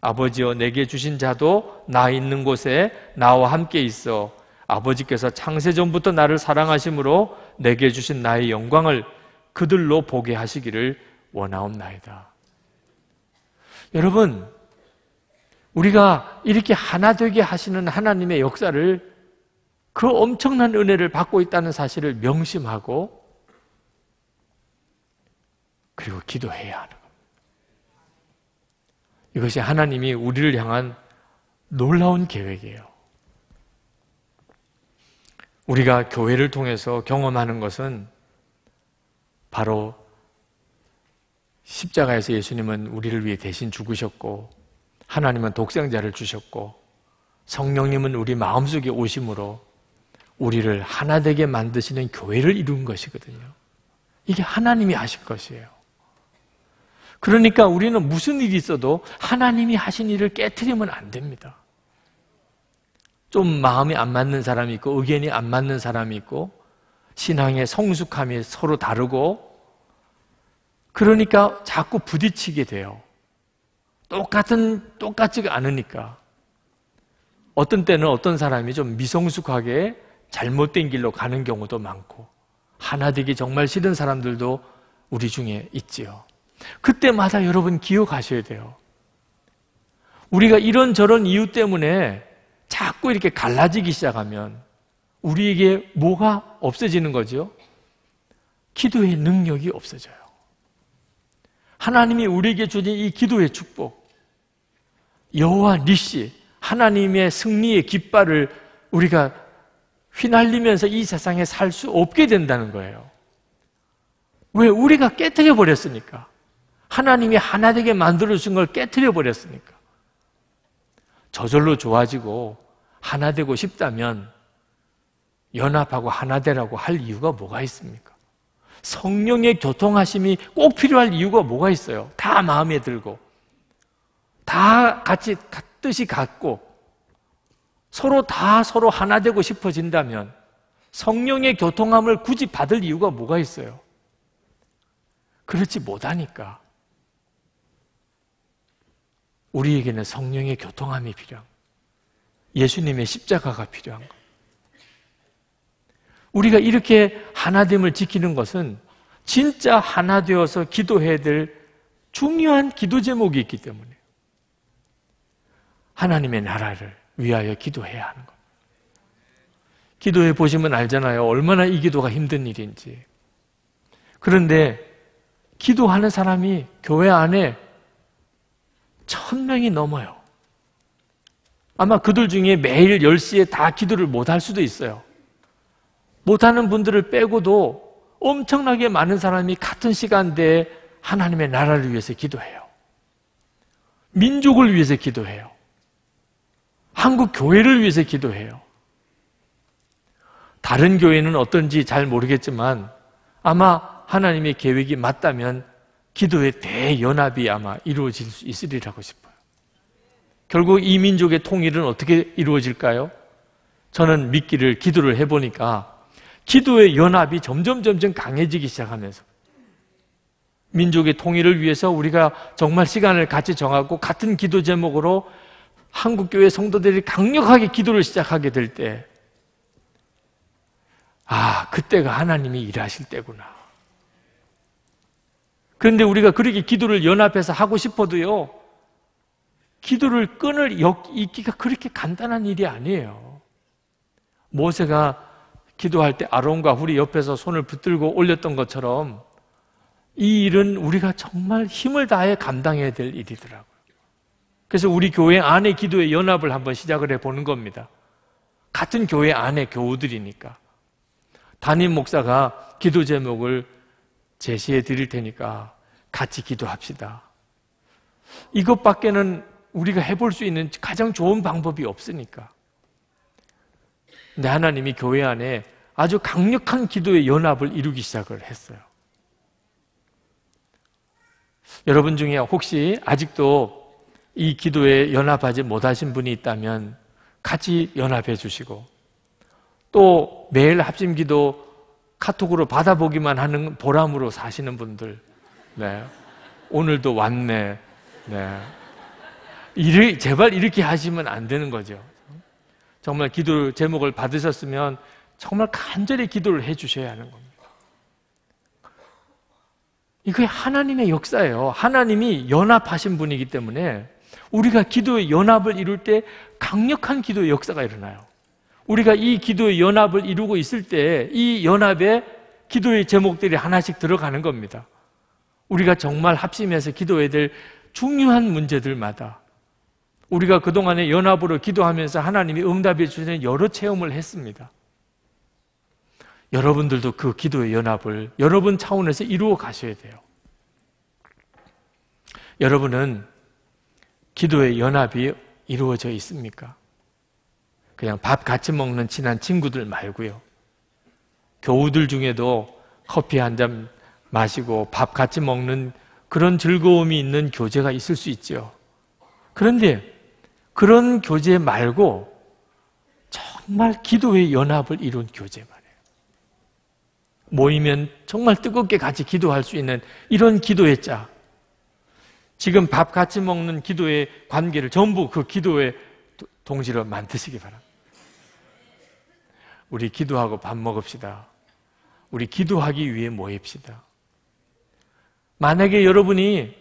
아버지여 내게 주신 자도 나 있는 곳에 나와 함께 있어 아버지께서 창세전부터 나를 사랑하심으로 내게 주신 나의 영광을 그들로 보게 하시기를 원하옵나이다. 여러분, 우리가 이렇게 하나 되게 하시는 하나님의 역사를 그 엄청난 은혜를 받고 있다는 사실을 명심하고 그리고 기도해야 하는 겁니다. 이것이 하나님이 우리를 향한 놀라운 계획이에요. 우리가 교회를 통해서 경험하는 것은 바로 십자가에서 예수님은 우리를 위해 대신 죽으셨고 하나님은 독생자를 주셨고 성령님은 우리 마음속에 오심으로 우리를 하나 되게 만드시는 교회를 이룬 것이거든요. 이게 하나님이 하신 것이에요. 그러니까 우리는 무슨 일이 있어도 하나님이 하신 일을 깨뜨리면 안 됩니다. 좀 마음이 안 맞는 사람이 있고 의견이 안 맞는 사람이 있고 신앙의 성숙함이 서로 다르고 그러니까 자꾸 부딪히게 돼요. 똑같은 똑같지가 않으니까 어떤 때는 어떤 사람이 좀 미성숙하게 잘못된 길로 가는 경우도 많고 하나 되기 정말 싫은 사람들도 우리 중에 있지요. 그때마다 여러분 기억하셔야 돼요. 우리가 이런저런 이유 때문에 자꾸 이렇게 갈라지기 시작하면 우리에게 뭐가 없어지는 거죠? 기도의 능력이 없어져요. 하나님이 우리에게 주신 이 기도의 축복, 여호와 니시 하나님의 승리의 깃발을 우리가 휘날리면서 이 세상에 살 수 없게 된다는 거예요. 왜 우리가 깨뜨려 버렸으니까? 하나님이 하나 되게 만들어 준걸 깨뜨려 버렸으니까. 저절로 좋아지고 하나 되고 싶다면 연합하고 하나 되라고 할 이유가 뭐가 있습니까? 성령의 교통하심이 꼭 필요할 이유가 뭐가 있어요? 다 마음에 들고 다 같이 뜻이 같고 서로 다 서로 하나 되고 싶어진다면 성령의 교통함을 굳이 받을 이유가 뭐가 있어요? 그렇지 못하니까 우리에게는 성령의 교통함이 필요한 거 예수님의 십자가가 필요한 거 우리가 이렇게 하나됨을 지키는 것은 진짜 하나 되어서 기도해야 될 중요한 기도 제목이 있기 때문에 하나님의 나라를 위하여 기도해야 하는 것. 기도해 보시면 알잖아요. 얼마나 이 기도가 힘든 일인지. 그런데 기도하는 사람이 교회 안에 천 명이 넘어요. 아마 그들 중에 매일 10시에 다 기도를 못할 수도 있어요. 못하는 분들을 빼고도 엄청나게 많은 사람이 같은 시간대에 하나님의 나라를 위해서 기도해요. 민족을 위해서 기도해요. 한국 교회를 위해서 기도해요. 다른 교회는 어떤지 잘 모르겠지만 아마 하나님의 계획이 맞다면 기도의 대연합이 아마 이루어질 수 있으리라고 싶어요. 결국 이 민족의 통일은 어떻게 이루어질까요? 저는 믿기를 기도를 해보니까 기도의 연합이 점점 점점 강해지기 시작하면서 민족의 통일을 위해서 우리가 정말 시간을 같이 정하고 같은 기도 제목으로 한국교회 성도들이 강력하게 기도를 시작하게 될 때, 아, 그때가 하나님이 일하실 때구나. 그런데 우리가 그렇게 기도를 연합해서 하고 싶어도요, 기도를 끊을있기가 그렇게 간단한 일이 아니에요. 모세가 기도할 때 아론과 우리 옆에서 손을 붙들고 올렸던 것처럼 이 일은 우리가 정말 힘을 다해 감당해야 될 일이더라고요. 그래서 우리 교회 안에 기도의 연합을 한번 시작을 해 보는 겁니다. 같은 교회 안에 교우들이니까. 담임 목사가 기도 제목을 제시해 드릴 테니까 같이 기도합시다. 이것밖에는 우리가 해볼 수 있는 가장 좋은 방법이 없으니까. 근데 하나님이 교회 안에 아주 강력한 기도의 연합을 이루기 시작을 했어요. 여러분 중에 혹시 아직도 이 기도에 연합하지 못하신 분이 있다면 같이 연합해 주시고 또 매일 합심 기도 카톡으로 받아보기만 하는 보람으로 사시는 분들, 네. 오늘도 왔네. 네. 이래, 제발 이렇게 하시면 안 되는 거죠. 정말 기도 제목을 받으셨으면 정말 간절히 기도를 해 주셔야 하는 겁니다. 이게 하나님의 역사예요. 하나님이 연합하신 분이기 때문에 우리가 기도의 연합을 이룰 때 강력한 기도의 역사가 일어나요. 우리가 이 기도의 연합을 이루고 있을 때 이 연합에 기도의 제목들이 하나씩 들어가는 겁니다. 우리가 정말 합심해서 기도해야 될 중요한 문제들마다 우리가 그동안에 연합으로 기도하면서 하나님이 응답해 주시는 여러 체험을 했습니다. 여러분들도 그 기도의 연합을 여러분 차원에서 이루어 가셔야 돼요. 여러분은 기도의 연합이 이루어져 있습니까? 그냥 밥 같이 먹는 친한 친구들 말고요. 교우들 중에도 커피 한 잔 마시고 밥 같이 먹는 그런 즐거움이 있는 교제가 있을 수 있죠. 그런데 그런 교제 말고 정말 기도의 연합을 이룬 교제 말이에요. 모이면 정말 뜨겁게 같이 기도할 수 있는 이런 기도의 자. 지금 밥 같이 먹는 기도의 관계를 전부 그 기도의 동시로 만드시기 바랍니다. 우리 기도하고 밥 먹읍시다. 우리 기도하기 위해 모입시다. 만약에 여러분이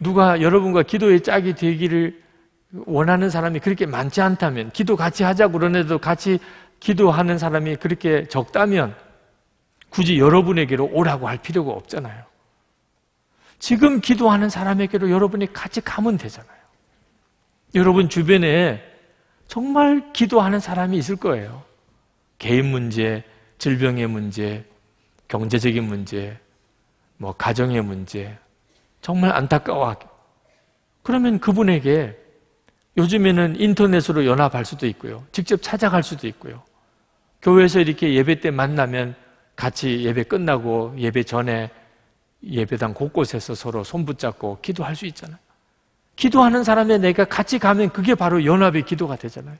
누가 여러분과 기도의 짝이 되기를 원하는 사람이 그렇게 많지 않다면, 기도 같이 하자고 그러는데도 같이 기도하는 사람이 그렇게 적다면, 굳이 여러분에게로 오라고 할 필요가 없잖아요. 지금 기도하는 사람에게로 여러분이 같이 가면 되잖아요. 여러분 주변에 정말 기도하는 사람이 있을 거예요. 개인 문제, 질병의 문제, 경제적인 문제, 뭐 가정의 문제 정말 안타까워. 하 그러면 그분에게 요즘에는 인터넷으로 연합할 수도 있고요. 직접 찾아갈 수도 있고요. 교회에서 이렇게 예배 때 만나면 같이 예배 끝나고 예배 전에 예배당 곳곳에서 서로 손붙잡고 기도할 수 있잖아요. 기도하는 사람의 내가 같이 가면 그게 바로 연합의 기도가 되잖아요.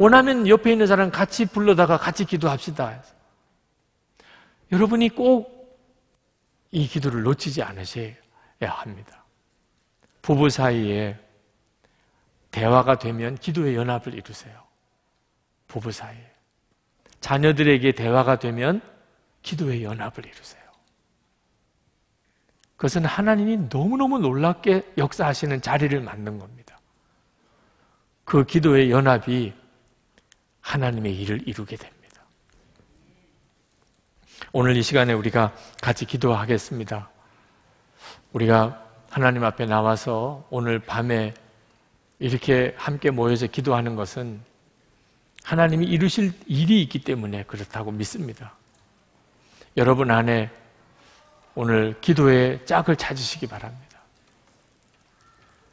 원하면 옆에 있는 사람 같이 불러다가 같이 기도합시다. 여러분이 꼭 이 기도를 놓치지 않으셔야 합니다. 부부 사이에 대화가 되면 기도의 연합을 이루세요. 부부 사이에. 자녀들에게 대화가 되면 기도의 연합을 이루세요. 그것은 하나님이 너무너무 놀랍게 역사하시는 자리를 만든 겁니다. 그 기도의 연합이 하나님의 일을 이루게 됩니다. 오늘 이 시간에 우리가 같이 기도하겠습니다. 우리가 하나님 앞에 나와서 오늘 밤에 이렇게 함께 모여서 기도하는 것은 하나님이 이루실 일이 있기 때문에 그렇다고 믿습니다. 여러분 안에 오늘 기도의 짝을 찾으시기 바랍니다.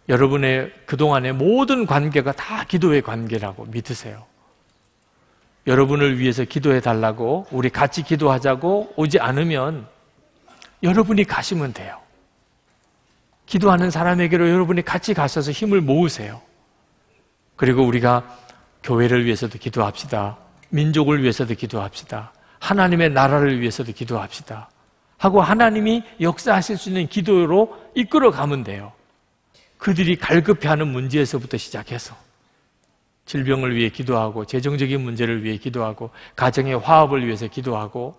여러분의 그동안의 모든 관계가 다 기도의 관계라고 믿으세요. 여러분을 위해서 기도해 달라고 우리 같이 기도하자고 오지 않으면 여러분이 가시면 돼요. 기도하는 사람에게로 여러분이 같이 가셔서 힘을 모으세요. 그리고 우리가 교회를 위해서도 기도합시다. 민족을 위해서도 기도합시다. 하나님의 나라를 위해서도 기도합시다. 하고 하나님이 역사하실 수 있는 기도로 이끌어 가면 돼요. 그들이 갈급해하는 문제에서부터 시작해서. 질병을 위해 기도하고 재정적인 문제를 위해 기도하고 가정의 화합을 위해서 기도하고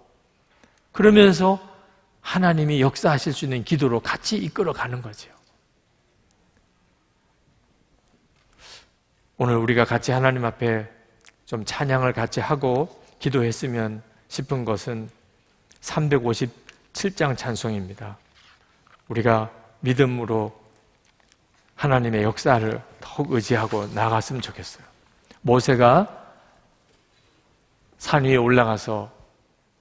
그러면서 하나님이 역사하실 수 있는 기도로 같이 이끌어 가는 거죠. 오늘 우리가 같이 하나님 앞에 좀 찬양을 같이 하고 기도했으면 싶은 것은 357장 찬송입니다. 우리가 믿음으로 하나님의 역사를 더욱 의지하고 나갔으면 좋겠어요. 모세가 산 위에 올라가서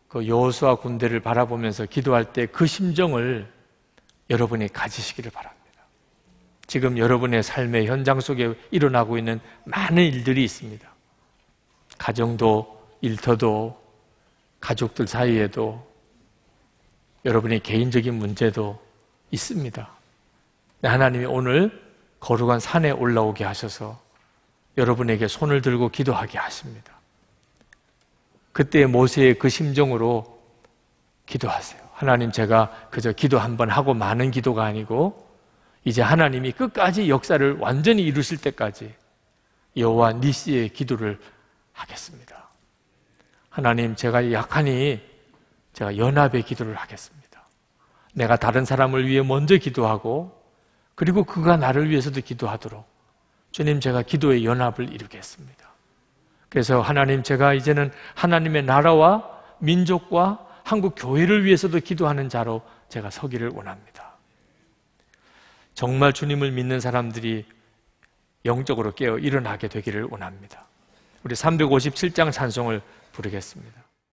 그 여호수아 군대를 바라보면서 기도할 때 그 심정을 여러분이 가지시기를 바랍니다. 지금 여러분의 삶의 현장 속에 일어나고 있는 많은 일들이 있습니다. 가정도 일터도 가족들 사이에도 여러분의 개인적인 문제도 있습니다. 하나님이 오늘 거룩한 산에 올라오게 하셔서 여러분에게 손을 들고 기도하게 하십니다. 그때 모세의 그 심정으로 기도하세요. 하나님 제가 그저 기도 한 번 하고 많은 기도가 아니고 이제 하나님이 끝까지 역사를 완전히 이루실 때까지 여호와 니시의 기도를 하겠습니다. 하나님 제가 약하니 제가 연합의 기도를 하겠습니다. 내가 다른 사람을 위해 먼저 기도하고 그리고 그가 나를 위해서도 기도하도록 주님 제가 기도의 연합을 이루겠습니다. 그래서 하나님 제가 이제는 하나님의 나라와 민족과 한국 교회를 위해서도 기도하는 자로 제가 서기를 원합니다. 정말 주님을 믿는 사람들이 영적으로 깨어 일어나게 되기를 원합니다. 우리 357장 찬송을 부르겠습니다.